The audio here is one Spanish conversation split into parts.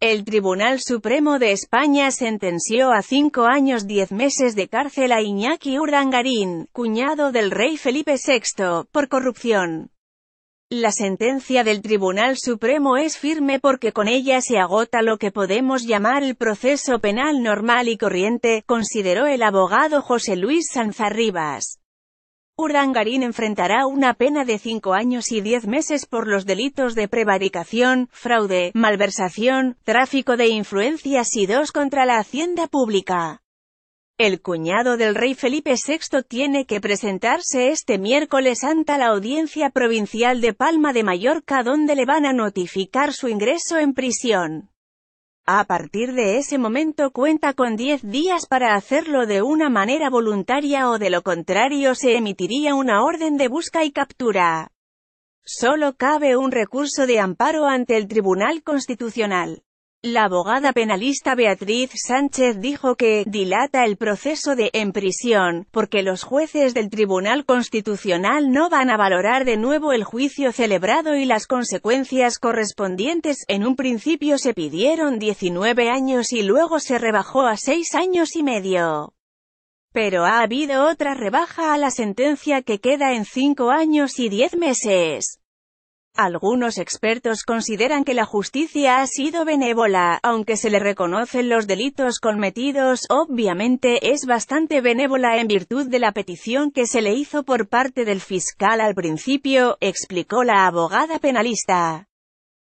El Tribunal Supremo de España sentenció a cinco años diez meses de cárcel a Iñaki Urangarín, cuñado del rey Felipe VI, por corrupción. La sentencia del Tribunal Supremo es firme porque con ella se agota lo que podemos llamar el proceso penal normal y corriente, consideró el abogado José Luis Sanzarribas. Urdangarín enfrentará una pena de cinco años y diez meses por los delitos de prevaricación, fraude, malversación, tráfico de influencias y dos contra la hacienda pública. El cuñado del rey Felipe VI tiene que presentarse este miércoles ante la Audiencia Provincial de Palma de Mallorca donde le van a notificar su ingreso en prisión. A partir de ese momento cuenta con 10 días para hacerlo de una manera voluntaria o de lo contrario se emitiría una orden de busca y captura. Solo cabe un recurso de amparo ante el Tribunal Constitucional. La abogada penalista Beatriz Sánchez dijo que «dilata el proceso de en prisión, porque los jueces del Tribunal Constitucional no van a valorar de nuevo el juicio celebrado y las consecuencias correspondientes». En un principio se pidieron 19 años y luego se rebajó a seis años y medio. Pero ha habido otra rebaja a la sentencia que queda en cinco años y diez meses. Algunos expertos consideran que la justicia ha sido benévola, aunque se le reconocen los delitos cometidos, obviamente es bastante benévola en virtud de la petición que se le hizo por parte del fiscal al principio, explicó la abogada penalista.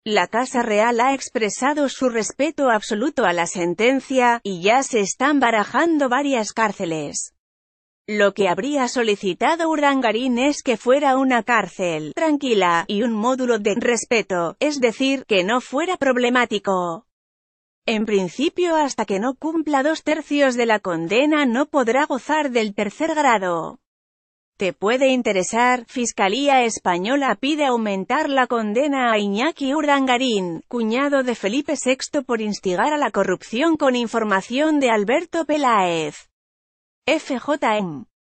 La Casa Real ha expresado su respeto absoluto a la sentencia, y ya se están barajando varias cárceles. Lo que habría solicitado Urdangarín es que fuera una cárcel tranquila y un módulo de respeto, es decir, que no fuera problemático. En principio hasta que no cumpla dos tercios de la condena no podrá gozar del tercer grado. Te puede interesar, Fiscalía Española pide aumentar la condena a Iñaki Urdangarín, cuñado de Felipe VI por instigar a la corrupción con información de Alberto Peláez. FJN